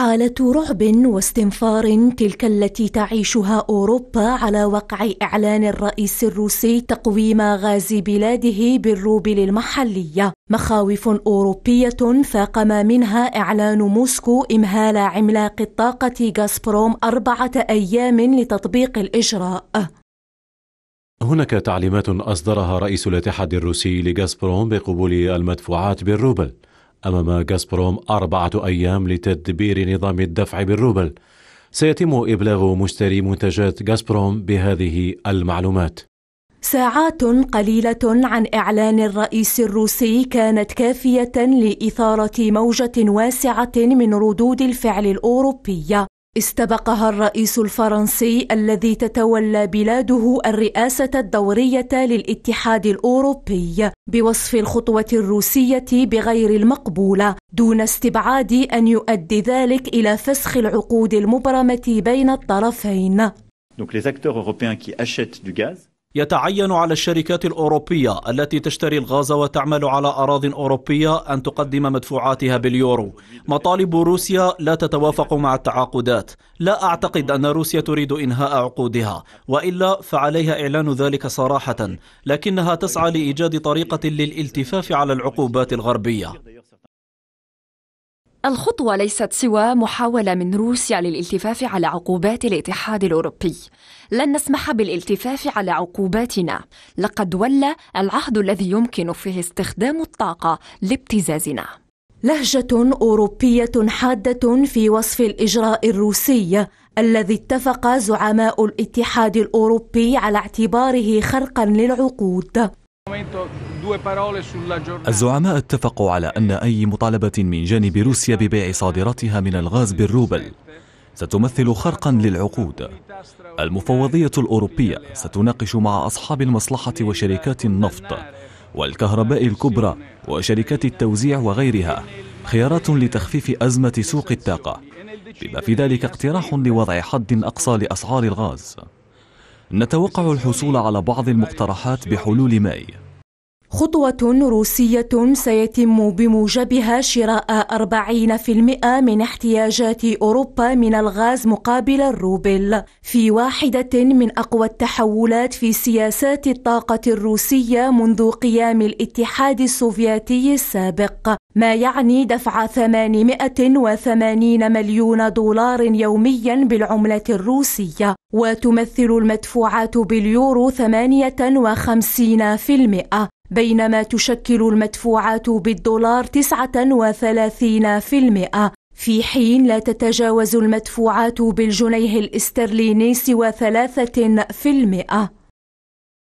حالة رعب واستنفار تلك التي تعيشها أوروبا على وقع إعلان الرئيس الروسي تقويم غاز بلاده بالروبل المحلية مخاوف أوروبية فاقم منها إعلان موسكو إمهال عملاق الطاقة غازبروم أربعة أيام لتطبيق الإجراء هناك تعليمات أصدرها رئيس الاتحاد الروسي لغازبروم بقبول المدفوعات بالروبل أمام غازبروم أربعة أيام لتدبير نظام الدفع بالروبل سيتم إبلاغ مشتري منتجات غازبروم بهذه المعلومات ساعات قليلة عن إعلان الرئيس الروسي كانت كافية لإثارة موجة واسعة من ردود الفعل الأوروبية استبقها الرئيس الفرنسي الذي تتولى بلاده الرئاسة الدورية للاتحاد الأوروبي بوصف الخطوة الروسية بغير المقبولة دون استبعاد أن يؤدي ذلك إلى فسخ العقود المبرمة بين الطرفين. يتعين على الشركات الأوروبية التي تشتري الغاز وتعمل على أراض أوروبية أن تقدم مدفوعاتها باليورو مطالب روسيا لا تتوافق مع التعاقدات لا أعتقد أن روسيا تريد إنهاء عقودها وإلا فعليها إعلان ذلك صراحة لكنها تسعى لإيجاد طريقة للالتفاف على العقوبات الغربية الخطوة ليست سوى محاولة من روسيا للالتفاف على عقوبات الاتحاد الأوروبي لن نسمح بالالتفاف على عقوباتنا لقد ولى العهد الذي يمكن فيه استخدام الطاقة لابتزازنا لهجة أوروبية حادة في وصف الإجراء الروسي الذي اتفق زعماء الاتحاد الأوروبي على اعتباره خرقا للعقود الزعماء اتفقوا على أن أي مطالبة من جانب روسيا ببيع صادراتها من الغاز بالروبل ستمثل خرقا للعقود المفوضية الأوروبية ستناقش مع أصحاب المصلحة وشركات النفط والكهرباء الكبرى وشركات التوزيع وغيرها خيارات لتخفيف أزمة سوق الطاقة بما في ذلك اقتراح لوضع حد أقصى لأسعار الغاز نتوقع الحصول على بعض المقترحات بحلول ماي خطوة روسية سيتم بموجبها شراء 40% من احتياجات أوروبا من الغاز مقابل الروبل في واحدة من أقوى التحولات في سياسات الطاقة الروسية منذ قيام الاتحاد السوفيتي السابق ما يعني دفع 880 مليون دولار يوميا بالعملة الروسية وتمثل المدفوعات باليورو 58% بينما تشكل المدفوعات بالدولار 39% في حين لا تتجاوز المدفوعات بالجنيه الاسترليني سوى 3%